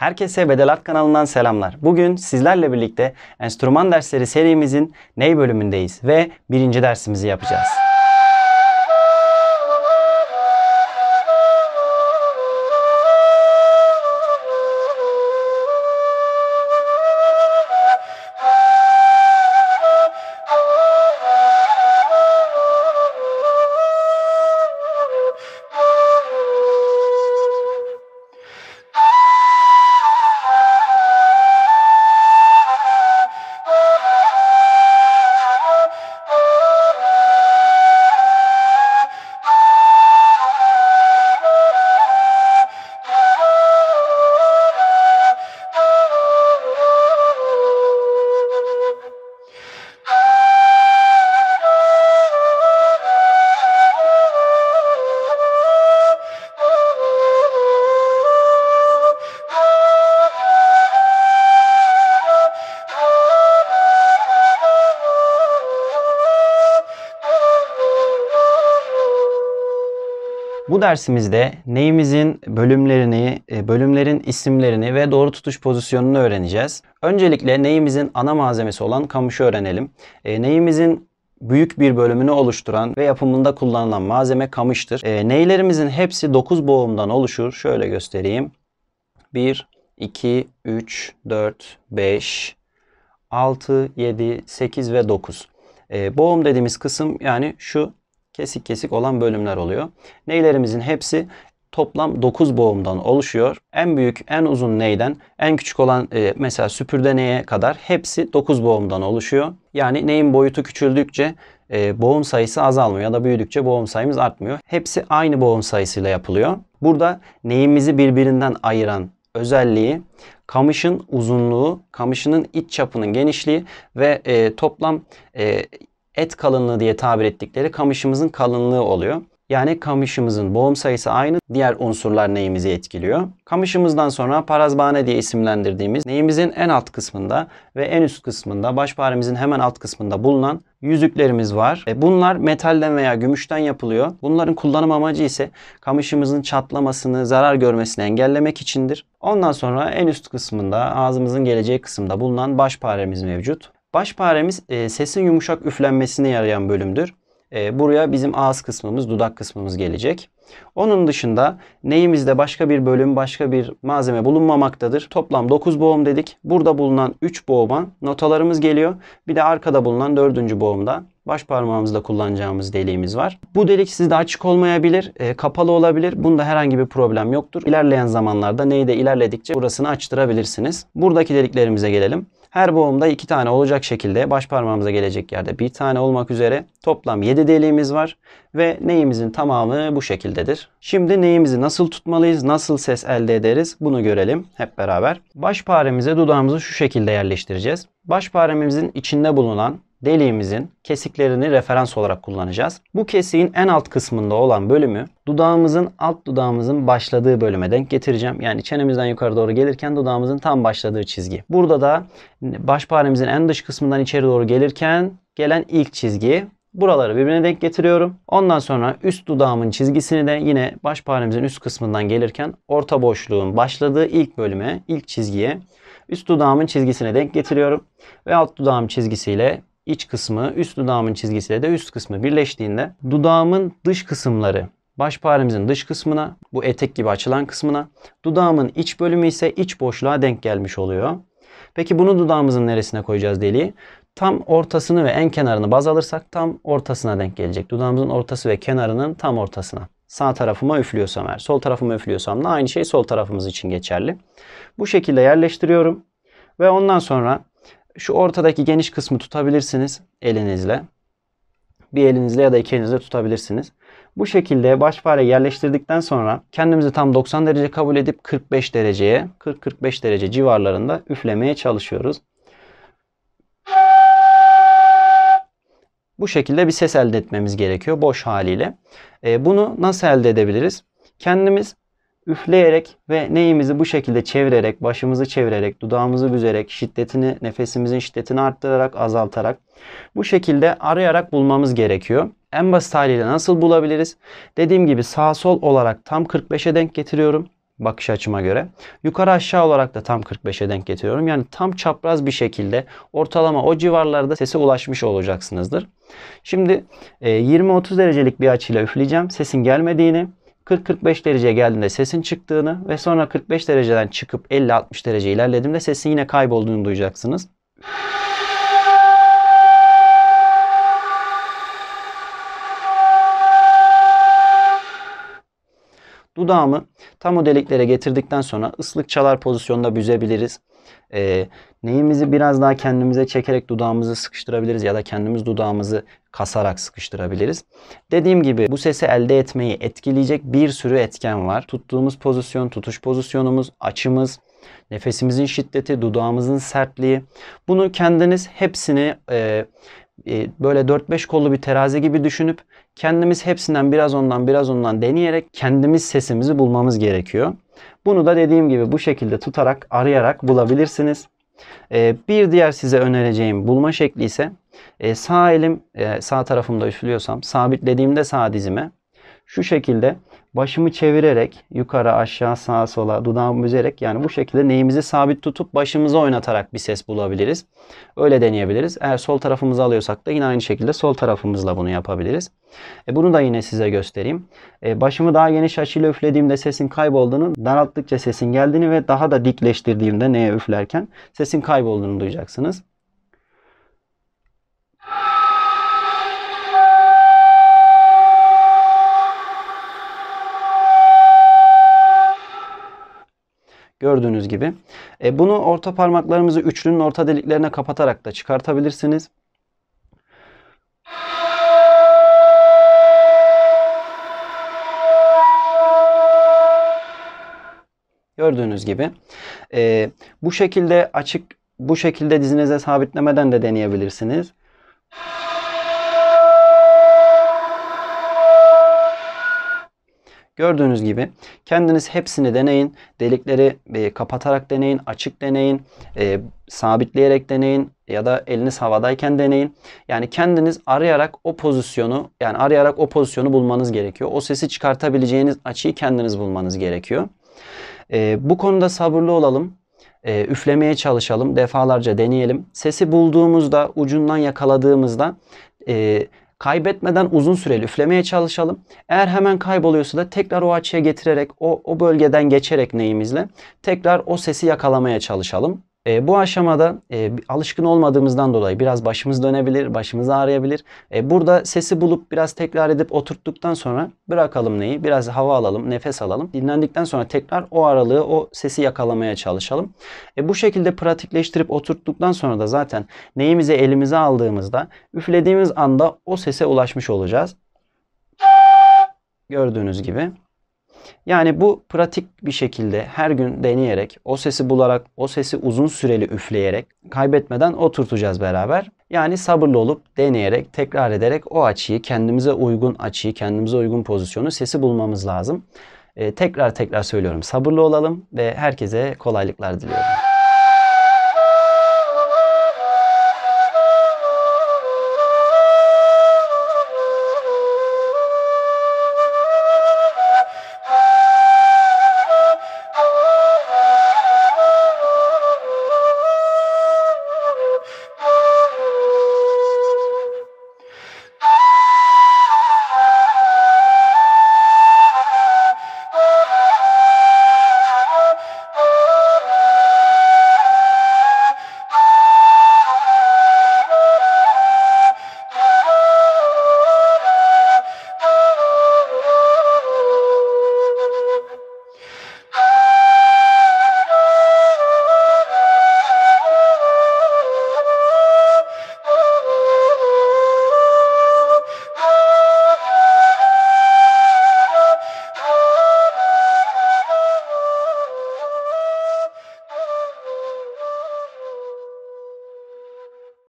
Herkese Bedelat kanalından selamlar. Bugün sizlerle birlikte enstrüman dersleri serimizin ney bölümündeyiz ve birinci dersimizi yapacağız. Bu dersimizde neyimizin bölümlerini, e, bölümlerin isimlerini ve doğru tutuş pozisyonunu öğreneceğiz. Öncelikle neyimizin ana malzemesi olan kamışı öğrenelim. E, neyimizin büyük bir bölümünü oluşturan ve yapımında kullanılan malzeme kamıştır. E, neylerimizin hepsi 9 boğumdan oluşur. Şöyle göstereyim. 1, 2, 3, 4, 5, 6, 7, 8 ve 9. boğum dediğimiz kısım yani şu kesik kesik olan bölümler oluyor. Neylerimizin hepsi toplam 9 boğumdan oluşuyor. En büyük, en uzun neyden, en küçük olan e, mesela süpürde neye kadar hepsi 9 boğumdan oluşuyor. Yani neyin boyutu küçüldükçe e, boğum sayısı azalmıyor ya da büyüdükçe boğum sayımız artmıyor. Hepsi aynı boğum sayısıyla yapılıyor. Burada neyimizi birbirinden ayıran özelliği kamışın uzunluğu, kamışının iç çapının genişliği ve e, toplam e, et kalınlığı diye tabir ettikleri kamışımızın kalınlığı oluyor. Yani kamışımızın boğum sayısı aynı diğer unsurlar neyimizi etkiliyor. Kamışımızdan sonra parazbane diye isimlendirdiğimiz neyimizin en alt kısmında ve en üst kısmında başparemizin hemen alt kısmında bulunan yüzüklerimiz var. E bunlar metalden veya gümüşten yapılıyor. Bunların kullanım amacı ise kamışımızın çatlamasını, zarar görmesini engellemek içindir. Ondan sonra en üst kısmında ağzımızın geleceği kısımda bulunan başparemiz mevcut. Baş e, sesin yumuşak üflenmesine yarayan bölümdür. E, buraya bizim ağız kısmımız, dudak kısmımız gelecek. Onun dışında neyimizde başka bir bölüm, başka bir malzeme bulunmamaktadır. Toplam 9 boğum dedik. Burada bulunan 3 boğuma notalarımız geliyor. Bir de arkada bulunan 4. boğumda baş parmağımızda kullanacağımız deliğimiz var. Bu delik sizde açık olmayabilir, e, kapalı olabilir. Bunda herhangi bir problem yoktur. İlerleyen zamanlarda neyi de ilerledikçe burasını açtırabilirsiniz. Buradaki deliklerimize gelelim. Her boğumda 2 tane olacak şekilde baş parmağımıza gelecek yerde bir tane olmak üzere toplam 7 deliğimiz var ve neyimizin tamamı bu şekildedir. Şimdi neyimizi nasıl tutmalıyız, nasıl ses elde ederiz bunu görelim hep beraber. Baş paremize dudağımızı şu şekilde yerleştireceğiz. Baş paremimizin içinde bulunan deliğimizin kesiklerini referans olarak kullanacağız. Bu kesiğin en alt kısmında olan bölümü dudağımızın alt dudağımızın başladığı bölüme denk getireceğim. Yani çenemizden yukarı doğru gelirken dudağımızın tam başladığı çizgi. Burada da baş paremizin en dış kısmından içeri doğru gelirken gelen ilk çizgi Buraları birbirine denk getiriyorum. Ondan sonra üst dudağımın çizgisini de yine baş paremizin üst kısmından gelirken orta boşluğun başladığı ilk bölüme, ilk çizgiye üst dudağımın çizgisine denk getiriyorum. Ve alt dudağım çizgisiyle iç kısmı, üst dudağımın çizgisiyle de üst kısmı birleştiğinde dudağımın dış kısımları baş paremizin dış kısmına, bu etek gibi açılan kısmına, dudağımın iç bölümü ise iç boşluğa denk gelmiş oluyor. Peki bunu dudağımızın neresine koyacağız deliği? Tam ortasını ve en kenarını baz alırsak tam ortasına denk gelecek. Dudağımızın ortası ve kenarının tam ortasına. Sağ tarafıma üflüyorsam eğer, sol tarafıma üflüyorsam da aynı şey sol tarafımız için geçerli. Bu şekilde yerleştiriyorum ve ondan sonra şu ortadaki geniş kısmı tutabilirsiniz elinizle. Bir elinizle ya da iki elinizle tutabilirsiniz. Bu şekilde baş fare yerleştirdikten sonra kendimizi tam 90 derece kabul edip 45 dereceye 40-45 derece civarlarında üflemeye çalışıyoruz. Bu şekilde bir ses elde etmemiz gerekiyor boş haliyle. E, bunu nasıl elde edebiliriz? Kendimiz üfleyerek ve neyimizi bu şekilde çevirerek, başımızı çevirerek, dudağımızı büzerek, şiddetini, nefesimizin şiddetini arttırarak, azaltarak bu şekilde arayarak bulmamız gerekiyor. En basit haliyle nasıl bulabiliriz? Dediğim gibi sağ sol olarak tam 45'e denk getiriyorum bakış açıma göre. Yukarı aşağı olarak da tam 45'e denk getiriyorum. Yani tam çapraz bir şekilde ortalama o civarlarda sese ulaşmış olacaksınızdır. Şimdi 20-30 e, derecelik bir açıyla üfleyeceğim. Sesin gelmediğini, 40-45 dereceye geldiğinde sesin çıktığını ve sonra 45 dereceden çıkıp 50-60 derece ilerlediğimde sesin yine kaybolduğunu duyacaksınız. Dudağımı tam o deliklere getirdikten sonra ıslık çalar pozisyonda büzebiliriz. E, neyimizi biraz daha kendimize çekerek dudağımızı sıkıştırabiliriz ya da kendimiz dudağımızı kasarak sıkıştırabiliriz. Dediğim gibi bu sesi elde etmeyi etkileyecek bir sürü etken var. Tuttuğumuz pozisyon, tutuş pozisyonumuz, açımız, nefesimizin şiddeti, dudağımızın sertliği. Bunu kendiniz hepsini e, e, böyle 4-5 kollu bir terazi gibi düşünüp kendimiz hepsinden biraz ondan biraz ondan deneyerek kendimiz sesimizi bulmamız gerekiyor. Bunu da dediğim gibi bu şekilde tutarak arayarak bulabilirsiniz. Ee, bir diğer size önereceğim bulma şekli ise e, sağ elim e, sağ tarafımda üflüyorsam sabitlediğimde sağ dizime şu şekilde başımı çevirerek yukarı aşağı sağa sola dudağımı büzerek yani bu şekilde neyimizi sabit tutup başımızı oynatarak bir ses bulabiliriz. Öyle deneyebiliriz. Eğer sol tarafımızı alıyorsak da yine aynı şekilde sol tarafımızla bunu yapabiliriz. E bunu da yine size göstereyim. E başımı daha geniş açıyla üflediğimde sesin kaybolduğunu, daralttıkça sesin geldiğini ve daha da dikleştirdiğimde neye üflerken sesin kaybolduğunu duyacaksınız. Gördüğünüz gibi. E, bunu orta parmaklarımızı üçlünün orta deliklerine kapatarak da çıkartabilirsiniz. Gördüğünüz gibi. E, bu şekilde açık bu şekilde dizinize sabitlemeden de deneyebilirsiniz. Gördüğünüz gibi kendiniz hepsini deneyin. Delikleri e, kapatarak deneyin, açık deneyin, e, sabitleyerek deneyin ya da eliniz havadayken deneyin. Yani kendiniz arayarak o pozisyonu yani arayarak o pozisyonu bulmanız gerekiyor. O sesi çıkartabileceğiniz açıyı kendiniz bulmanız gerekiyor. E, bu konuda sabırlı olalım. E, üflemeye çalışalım. Defalarca deneyelim. Sesi bulduğumuzda ucundan yakaladığımızda e, Kaybetmeden uzun süreli üflemeye çalışalım. Eğer hemen kayboluyorsa da tekrar o açıya getirerek o, o bölgeden geçerek neyimizle tekrar o sesi yakalamaya çalışalım. E, bu aşamada e, alışkın olmadığımızdan dolayı biraz başımız dönebilir, başımız ağrıyabilir. E, burada sesi bulup biraz tekrar edip oturttuktan sonra bırakalım neyi, biraz hava alalım, nefes alalım. Dinlendikten sonra tekrar o aralığı, o sesi yakalamaya çalışalım. E, bu şekilde pratikleştirip oturttuktan sonra da zaten neyimizi elimize aldığımızda, üflediğimiz anda o sese ulaşmış olacağız. Gördüğünüz gibi. Yani bu pratik bir şekilde her gün deneyerek, o sesi bularak, o sesi uzun süreli üfleyerek kaybetmeden oturtacağız beraber. Yani sabırlı olup deneyerek, tekrar ederek o açıyı, kendimize uygun açıyı, kendimize uygun pozisyonu, sesi bulmamız lazım. Ee, tekrar tekrar söylüyorum. Sabırlı olalım ve herkese kolaylıklar diliyorum.